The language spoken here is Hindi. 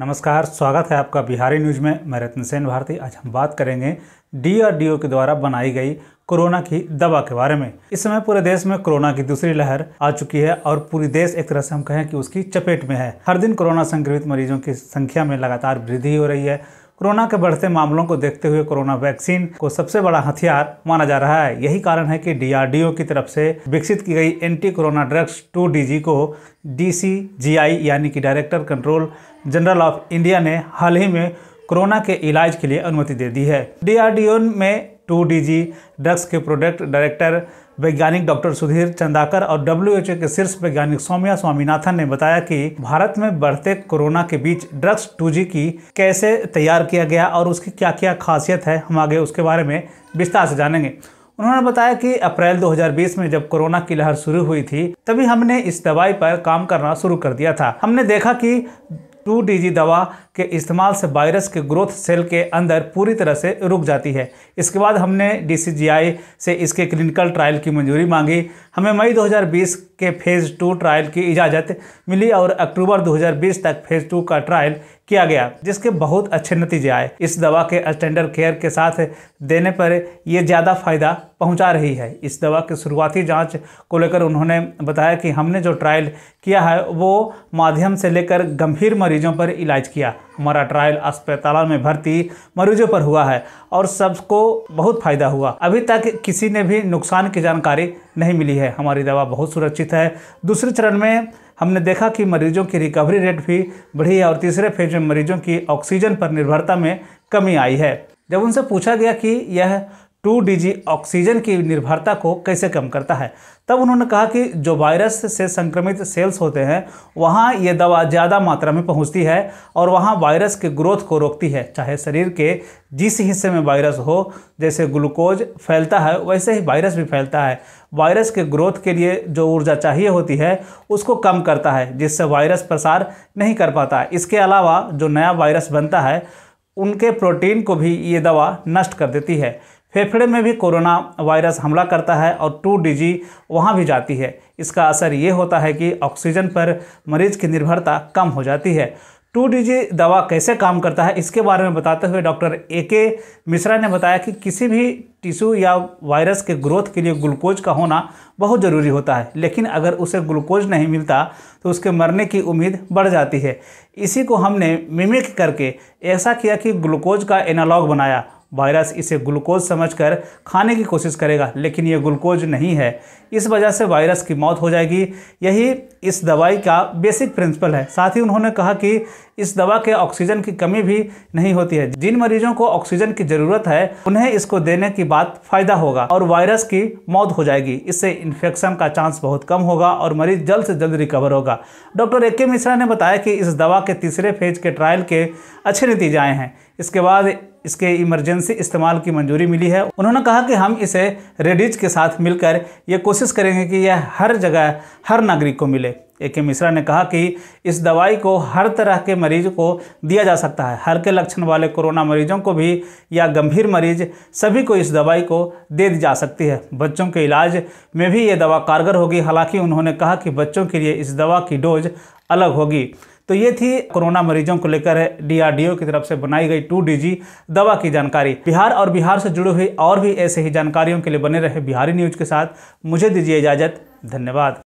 नमस्कार स्वागत है आपका बिहारी न्यूज में मैं रत्न सेन भारती आज हम बात करेंगे डीआरडीओ के द्वारा बनाई गई कोरोना की दवा के बारे में इस समय पूरे देश में कोरोना की दूसरी लहर आ चुकी है और पूरी देश एक तरह से हम कहें कि उसकी चपेट में है हर दिन कोरोना संक्रमित मरीजों की संख्या में लगातार वृद्धि हो रही है कोरोना के बढ़ते मामलों को देखते हुए कोरोना वैक्सीन को सबसे बड़ा हथियार माना जा रहा है यही कारण है कि डीआरडीओ की तरफ से विकसित की गई anti corona drugs two DG को डीसीजीआई यानी कि director control general of India ने हाल ही में कोरोना के इलाज के लिए अनुमति दे दी है डीआरडीओ में टू डीजी ड्रग्स के प्रोडक्ट डायरेक्टर वैज्ञानिक डॉक्टर सुधीर चंदाकर और डब्ल्यू के शीर्ष वैज्ञानिक सौम्या स्वामीनाथन ने बताया कि भारत में बढ़ते कोरोना के बीच ड्रग्स टू की कैसे तैयार किया गया और उसकी क्या क्या खासियत है हम आगे उसके बारे में विस्तार से जानेंगे उन्होंने बताया कि अप्रैल 2020 में जब कोरोना की लहर शुरू हुई थी तभी हमने इस दवाई पर काम करना शुरू कर दिया था हमने देखा कि टू डी दवा के इस्तेमाल से वायरस के ग्रोथ सेल के अंदर पूरी तरह से रुक जाती है इसके बाद हमने डीसीजीआई से इसके क्लिनिकल ट्रायल की मंजूरी मांगी हमें मई 2020 के फेज़ टू ट्रायल की इजाज़त मिली और अक्टूबर 2020 तक फेज़ टू का ट्रायल किया गया जिसके बहुत अच्छे नतीजे आए इस दवा के स्टैंडर्ड केयर के साथ देने पर यह ज़्यादा फ़ायदा पहुंचा रही है इस दवा की शुरुआती जांच को लेकर उन्होंने बताया कि हमने जो ट्रायल किया है वो माध्यम से लेकर गंभीर मरीजों पर इलाज किया हमारा ट्रायल अस्पताल में भर्ती मरीजों पर हुआ है और सबको बहुत फ़ायदा हुआ अभी तक किसी ने भी नुकसान की जानकारी नहीं मिली है हमारी दवा बहुत सुरक्षित है दूसरे चरण में हमने देखा कि मरीजों की रिकवरी रेट भी बढ़ी है और तीसरे फेज में मरीजों की ऑक्सीजन पर निर्भरता में कमी आई है जब उनसे पूछा गया कि यह टू डीजी ऑक्सीजन की निर्भरता को कैसे कम करता है तब उन्होंने कहा कि जो वायरस से संक्रमित सेल्स होते हैं वहाँ ये दवा ज़्यादा मात्रा में पहुँचती है और वहाँ वायरस के ग्रोथ को रोकती है चाहे शरीर के जिस हिस्से में वायरस हो जैसे ग्लूकोज फैलता है वैसे ही वायरस भी फैलता है वायरस के ग्रोथ के लिए जो ऊर्जा चाहिए होती है उसको कम करता है जिससे वायरस प्रसार नहीं कर पाता इसके अलावा जो नया वायरस बनता है उनके प्रोटीन को भी ये दवा नष्ट कर देती है फेफड़े में भी कोरोना वायरस हमला करता है और टू डी वहाँ भी जाती है इसका असर ये होता है कि ऑक्सीजन पर मरीज की निर्भरता कम हो जाती है टू डी दवा कैसे काम करता है इसके बारे में बताते हुए डॉक्टर ए के मिश्रा ने बताया कि किसी भी टिश्यू या वायरस के ग्रोथ के लिए ग्लूकोज का होना बहुत ज़रूरी होता है लेकिन अगर उसे ग्लूकोज नहीं मिलता तो उसके मरने की उम्मीद बढ़ जाती है इसी को हमने मिमिक करके ऐसा किया कि ग्लूकोज का एनालॉग बनाया वायरस इसे ग्लूकोज समझकर खाने की कोशिश करेगा लेकिन ये ग्लूकोज नहीं है इस वजह से वायरस की मौत हो जाएगी यही इस दवाई का बेसिक प्रिंसिपल है साथ ही उन्होंने कहा कि इस दवा के ऑक्सीजन की कमी भी नहीं होती है जिन मरीजों को ऑक्सीजन की ज़रूरत है उन्हें इसको देने की बात फ़ायदा होगा और वायरस की मौत हो जाएगी इससे इन्फेक्शन का चांस बहुत कम होगा और मरीज जल्द से जल्द रिकवर होगा डॉक्टर ए के मिश्रा ने बताया कि इस दवा के तीसरे फेज के ट्रायल के अच्छे नतीजे आए हैं इसके बाद इसके इमरजेंसी इस्तेमाल की मंजूरी मिली है उन्होंने कहा कि हम इसे रेडिज के साथ मिलकर ये कोशिश करेंगे कि यह हर जगह हर नागरिक को मिले ए के मिश्रा ने कहा कि इस दवाई को हर तरह के मरीज को दिया जा सकता है हल्के लक्षण वाले कोरोना मरीजों को भी या गंभीर मरीज सभी को इस दवाई को दे दी जा सकती है बच्चों के इलाज में भी ये दवा कारगर होगी हालांकि उन्होंने कहा कि बच्चों के लिए इस दवा की डोज अलग होगी तो ये थी कोरोना मरीजों को लेकर डीआरडीओ की तरफ से बनाई गई टू डीजी दवा की जानकारी बिहार और बिहार से जुड़ी हुई और भी ऐसे ही जानकारियों के लिए बने रहे बिहारी न्यूज के साथ मुझे दीजिए इजाजत धन्यवाद